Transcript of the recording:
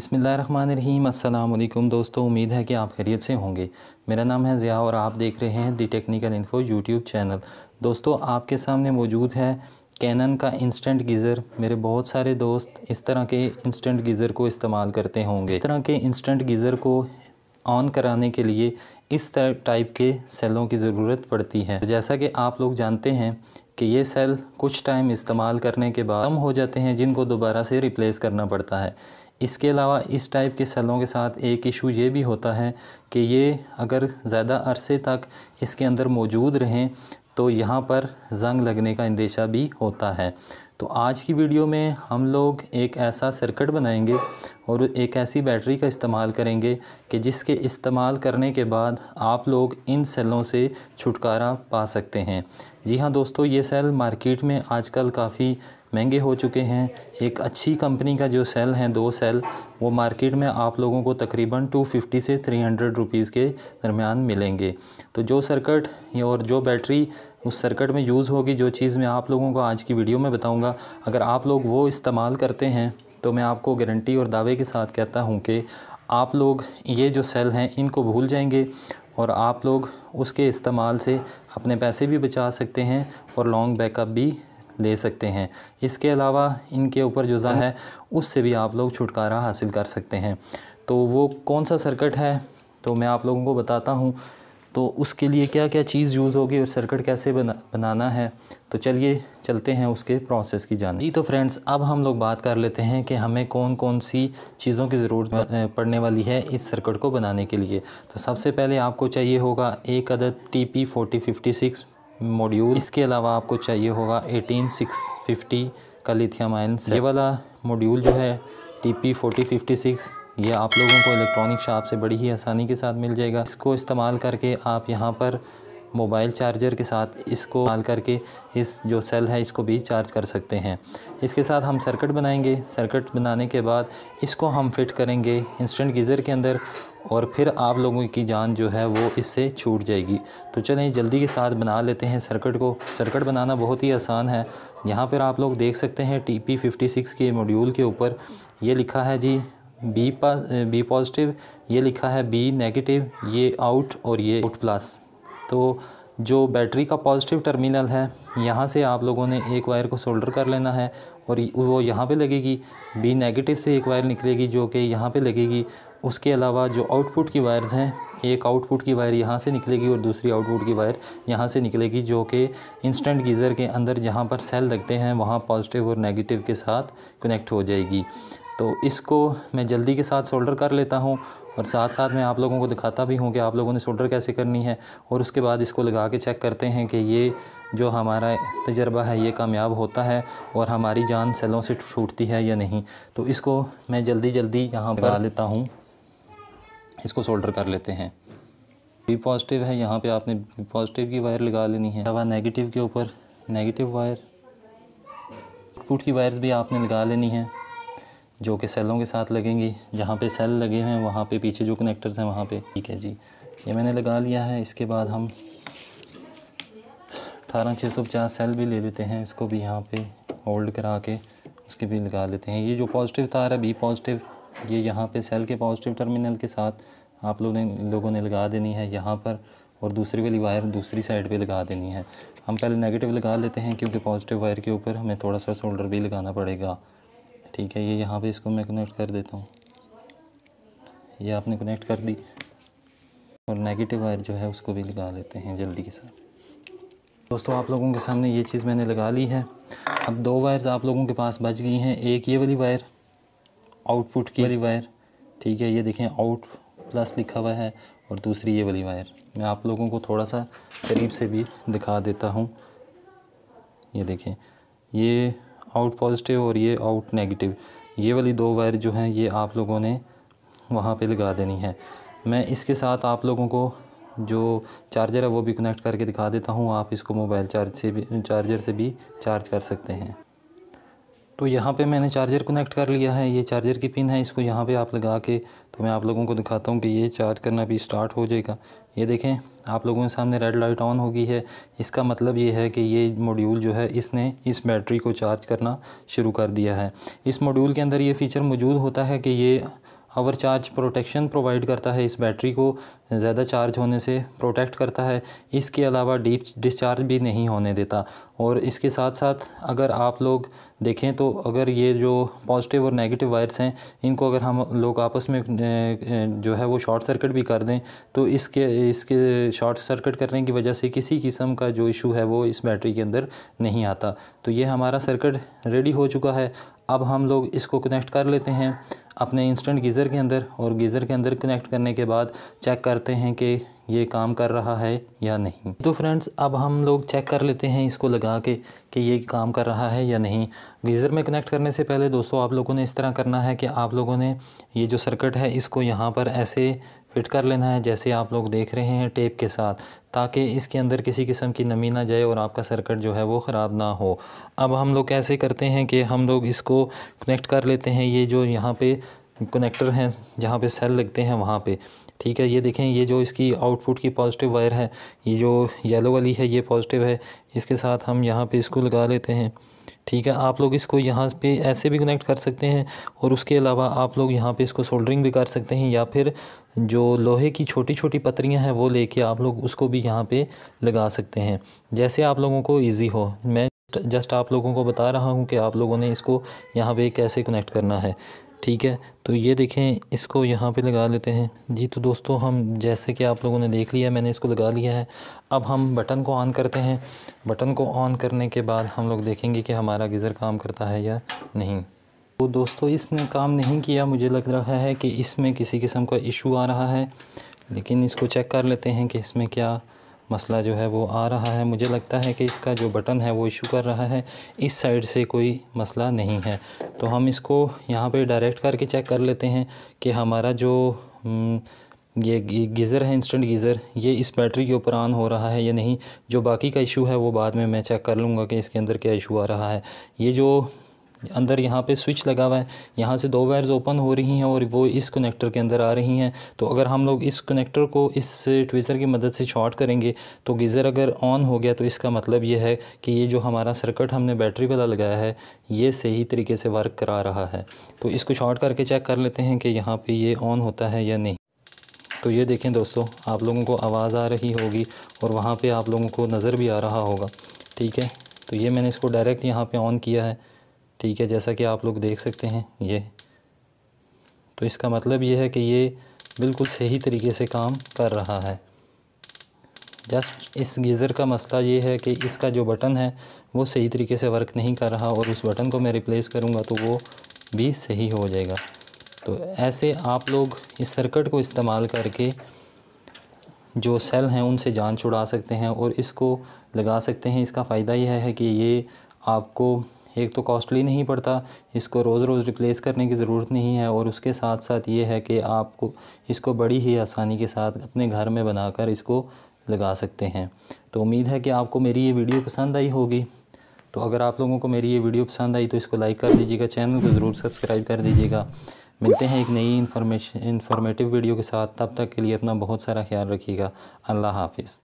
बसमीम अल्लाम दोस्तों उम्मीद है कि आप खैरियत से होंगे मेरा नाम है ज़िया और आप देख रहे हैं the technical info YouTube channel दोस्तों आपके सामने मौजूद है कैनन का इंस्टेंट गीज़र मेरे बहुत सारे दोस्त इस तरह के इंस्टेंट गीज़र को इस्तेमाल करते होंगे इस तरह के इंस्टेंट गीज़र को ऑन कराने के लिए इस तरह टाइप के सेलों की ज़रूरत पड़ती है जैसा कि आप लोग जानते हैं कि ये सेल कुछ टाइम इस्तेमाल करने के बाद कम हो जाते हैं जिनको दोबारा से रिप्लेस करना पड़ता है इसके अलावा इस टाइप के सेलों के साथ एक इशू ये भी होता है कि ये अगर ज़्यादा अरसे तक इसके अंदर मौजूद रहें तो यहाँ पर जंग लगने का अंदेशा भी होता है तो आज की वीडियो में हम लोग एक ऐसा सर्किट बनाएंगे और एक ऐसी बैटरी का इस्तेमाल करेंगे कि जिसके इस्तेमाल करने के बाद आप लोग इन सेलों से छुटकारा पा सकते हैं जी हाँ दोस्तों ये सेल मार्केट में आजकल काफ़ी महंगे हो चुके हैं एक अच्छी कंपनी का जो सेल हैं दो सेल वो मार्केट में आप लोगों को तकरीबन 250 से 300 रुपीज़ के दरमियान मिलेंगे तो जो सर्किट और जो बैटरी उस सर्किट में यूज़ होगी जो चीज़ मैं आप लोगों को आज की वीडियो में बताऊँगा अगर आप लोग वो इस्तेमाल करते हैं तो मैं आपको गारंटी और दावे के साथ कहता हूँ कि आप लोग ये जो सेल हैं इनको भूल जाएंगे और आप लोग उसके इस्तेमाल से अपने पैसे भी बचा सकते हैं और लॉन्ग बैकअप भी ले सकते हैं इसके अलावा इनके ऊपर जुजा है उससे भी आप लोग छुटकारा हासिल कर सकते हैं तो वो कौन सा सर्कट है तो मैं आप लोगों को बताता हूँ तो उसके लिए क्या क्या चीज़ यूज़ होगी और सर्कट कैसे बना बनाना है तो चलिए चलते हैं उसके प्रोसेस की जान जी तो फ्रेंड्स अब हम लोग बात कर लेते हैं कि हमें कौन कौन सी चीज़ों की ज़रूरत पड़ने वाली है इस सर्कट को बनाने के लिए तो सबसे पहले आपको चाहिए होगा एक अदद T P forty fifty six module इसके अलावा आपको चाहिए होगा 18650 का लिथियम आयन ये वाला मॉड्यूल जो है टी पी ये आप लोगों को इलेक्ट्रॉनिक शॉप से बड़ी ही आसानी के साथ मिल जाएगा इसको इस्तेमाल करके आप यहाँ पर मोबाइल चार्जर के साथ इसको डाल करके इस जो सेल है इसको भी चार्ज कर सकते हैं इसके साथ हम सर्किट बनाएंगे सर्किट बनाने के बाद इसको हम फिट करेंगे इंस्टेंट गीज़र के अंदर और फिर आप लोगों की जान जो है वो इससे छूट जाएगी तो चलें जल्दी के साथ बना लेते हैं सर्किट को सर्किट बनाना बहुत ही आसान है यहाँ पर आप लोग देख सकते हैं टी पी फिफ्टी सिक्स के मॉड्यूल के ऊपर ये लिखा है जी बी पा बी पॉजिटिव ये लिखा है बी नेगेटिव ये आउट और ये आउट प्लस तो जो बैटरी का पॉजिटिव टर्मिनल है यहाँ से आप लोगों ने एक वायर को सोल्डर कर लेना है और वो यहाँ पे लगेगी बी नेगेटिव से एक वायर निकलेगी जो कि यहाँ पे लगेगी उसके अलावा जो आउटपुट की वायर्स हैं एक आउटपुट की वायर यहाँ से निकलेगी और दूसरी आउटपुट की वायर यहाँ से निकलेगी जो कि इंस्टेंट गीज़र के अंदर जहाँ पर सेल लगते हैं वहाँ पॉजिटिव और नेगेटिव के साथ कनेक्ट हो जाएगी तो इसको मैं जल्दी के साथ सोल्डर कर लेता हूँ और साथ साथ मैं आप लोगों को दिखाता भी हूँ कि आप लोगों ने सोल्डर कैसे करनी है और उसके बाद इसको लगा के चेक करते हैं कि ये जो हमारा तजर्बा है ये कामयाब होता है और हमारी जान सेलों से छूटती है या नहीं तो इसको मैं जल्दी जल्दी यहाँ पर लेता हूँ इसको सोल्डर कर लेते हैं बी पॉजिटिव है यहाँ पे आपने बी पॉजिटिव की वायर लगा लेनी है हवा नेगेटिव के ऊपर नेगेटिव वायर टूट की वायर्स भी आपने लगा लेनी है जो कि सेलों के साथ लगेंगी जहाँ पे सेल लगे हैं वहाँ पे पीछे जो कनेक्टर्स हैं वहाँ पे ठीक है जी ये मैंने लगा लिया है इसके बाद हम अठारह छः सौ पचास सेल भी ले लेते हैं इसको भी यहाँ पे होल्ड करा के उसके भी लगा लेते हैं ये जो पॉजिटिव तार है बी पॉजिटिव ये यहाँ पे सेल के पॉजिटिव टर्मिनल के साथ आप लोगों ने लोगों ने लगा देनी है यहाँ पर और दूसरी वाली वायर दूसरी साइड पे लगा देनी है हम पहले नेगेटिव लगा लेते हैं क्योंकि पॉजिटिव वायर के ऊपर हमें थोड़ा सा शोल्डर भी लगाना पड़ेगा ठीक है ये यहाँ पे इसको मैं कनेक्ट कर देता हूँ ये आपने कनेक्ट कर दी और नेगेटिव वायर जो है उसको भी लगा लेते हैं जल्दी के साथ दोस्तों आप लोगों के सामने ये चीज़ मैंने लगा ली है अब दो वायर्स आप लोगों के पास बच गई हैं एक ये वाली वायर आउटपुट की वाली वायर ठीक है ये देखें आउट प्लस लिखा हुआ है और दूसरी ये वाली वायर मैं आप लोगों को थोड़ा सा करीब से भी दिखा देता हूँ ये देखें ये आउट पॉजिटिव और ये आउट नेगेटिव ये वाली दो वायर जो हैं ये आप लोगों ने वहाँ पे लगा देनी है मैं इसके साथ आप लोगों को जो चार्जर है वो भी कनेक्ट करके दिखा देता हूँ आप इसको मोबाइल चार्ज से भी चार्जर से भी चार्ज कर सकते हैं तो यहाँ पे मैंने चार्जर कनेक्ट कर लिया है ये चार्जर की पिन है इसको यहाँ पे आप लगा के तो मैं आप लोगों को दिखाता हूँ कि ये चार्ज करना भी स्टार्ट हो जाएगा ये देखें आप लोगों के सामने रेड लाइट ऑन हो गई है इसका मतलब ये है कि ये मॉड्यूल जो है इसने इस बैटरी को चार्ज करना शुरू कर दिया है इस मॉड्यूल के अंदर ये फ़ीचर मौजूद होता है कि ये आवर चार्ज प्रोटेक्शन प्रोवाइड करता है इस बैटरी को ज़्यादा चार्ज होने से प्रोटेक्ट करता है इसके अलावा डीप डिस्चार्ज भी नहीं होने देता और इसके साथ साथ अगर आप लोग देखें तो अगर ये जो पॉजिटिव और नेगेटिव वायर्स हैं इनको अगर हम लोग आपस में जो है वो शॉर्ट सर्किट भी कर दें तो इसके इसके शॉर्ट सर्किट करने की वजह से किसी किस्म का जो इशू है वो इस बैटरी के अंदर नहीं आता तो ये हमारा सर्किट रेडी हो चुका है अब हम लोग इसको कनेक्ट कर लेते हैं अपने इंस्टेंट गीज़र के अंदर और गीज़र के अंदर कनेक्ट करने के बाद चेक करते हैं कि ये काम कर रहा है या नहीं तो फ्रेंड्स अब हम लोग चेक कर लेते हैं इसको लगा के कि ये काम कर रहा है या नहीं गीज़र में कनेक्ट करने से पहले दोस्तों आप लोगों ने इस तरह करना है कि आप लोगों ने ये जो सर्किट है इसको यहाँ पर ऐसे फिट कर लेना है जैसे आप लोग देख रहे हैं टेप के साथ ताकि इसके अंदर किसी किस्म की नमी ना जाए और आपका सर्किट जो है वो ख़राब ना हो अब हम लोग कैसे करते हैं कि हम लोग इसको कनेक्ट कर लेते हैं ये जो यहाँ पे कनेक्टर हैं जहाँ पे सेल लगते हैं वहाँ पे ठीक है ये देखें ये जो इसकी आउटपुट की पॉजिटिव वायर है ये जो येलो वाली है ये पॉजिटिव है इसके साथ हम यहाँ पर इसको लगा लेते हैं ठीक है आप लोग इसको यहाँ पे ऐसे भी कनेक्ट कर सकते हैं और उसके अलावा आप लोग यहाँ पे इसको सोल्डरिंग भी कर सकते हैं या फिर जो लोहे की छोटी छोटी पतरियाँ हैं वो लेके आप लोग उसको भी यहाँ पे लगा सकते हैं जैसे आप लोगों को ईजी हो मैं जस्ट आप लोगों को बता रहा हूँ कि आप लोगों ने इसको यहाँ पे कैसे कनेक्ट करना है ठीक है तो ये देखें इसको यहाँ पे लगा लेते हैं जी तो दोस्तों हम जैसे कि आप लोगों ने देख लिया मैंने इसको लगा लिया है अब हम बटन को ऑन करते हैं बटन को ऑन करने के बाद हम लोग देखेंगे कि हमारा गीज़र काम करता है या नहीं तो दोस्तों इसने काम नहीं किया मुझे लग रहा है कि इसमें किसी किस्म का इशू आ रहा है लेकिन इसको चेक कर लेते हैं कि इसमें क्या मसला जो है वो आ रहा है मुझे लगता है कि इसका जो बटन है वो इशू कर रहा है इस साइड से कोई मसला नहीं है तो हम इसको यहाँ पे डायरेक्ट करके चेक कर लेते हैं कि हमारा जो हम्म, ये गीज़र है इंस्टेंट गीज़र ये इस बैटरी के ऊपर ऑन हो रहा है या नहीं जो बाकी का इशू है वो बाद में मैं चेक कर लूँगा कि इसके अंदर क्या इशू आ रहा है ये जो अंदर यहाँ पे स्विच लगा हुआ है यहाँ से दो वायर्स ओपन हो रही हैं और वो इस कनेक्टर के अंदर आ रही हैं तो अगर हम लोग इस कनेक्टर को इस ट्विज़र की मदद से शॉर्ट करेंगे तो गीज़र अगर ऑन हो गया तो इसका मतलब ये है कि ये जो हमारा सर्किट हमने बैटरी वाला लगाया है ये सही तरीके से वर्क करा रहा है तो इसको शॉर्ट करके चेक कर लेते हैं कि यहाँ पर ये ऑन होता है या नहीं तो ये देखें दोस्तों आप लोगों को आवाज़ आ रही होगी और वहाँ पर आप लोगों को नज़र भी आ रहा होगा ठीक है तो ये मैंने इसको डायरेक्ट यहाँ पर ऑन किया है ठीक है जैसा कि आप लोग देख सकते हैं ये तो इसका मतलब ये है कि ये बिल्कुल सही तरीके से काम कर रहा है जस्ट इस गीज़र का मसला ये है कि इसका जो बटन है वो सही तरीके से वर्क नहीं कर रहा और उस बटन को मैं रिप्लेस करूँगा तो वो भी सही हो जाएगा तो ऐसे आप लोग इस सर्किट को इस्तेमाल करके जो सेल हैं उनसे जान छुड़ा सकते हैं और इसको लगा सकते हैं इसका फ़ायदा यह है कि ये आपको एक तो कॉस्टली नहीं पड़ता इसको रोज़ रोज़ रिप्लेस करने की ज़रूरत नहीं है और उसके साथ साथ ये है कि आपको इसको बड़ी ही आसानी के साथ अपने घर में बनाकर इसको लगा सकते हैं तो उम्मीद है कि आपको मेरी ये वीडियो पसंद आई होगी तो अगर आप लोगों को मेरी ये वीडियो पसंद आई तो इसको लाइक कर दीजिएगा चैनल को ज़रूर सब्सक्राइब कर दीजिएगा मिलते हैं एक नई इन्फॉर्मेशन इन्फॉर्मेटिव वीडियो के साथ तब तक के लिए अपना बहुत सारा ख्याल रखिएगा अल्लाह हाफिज़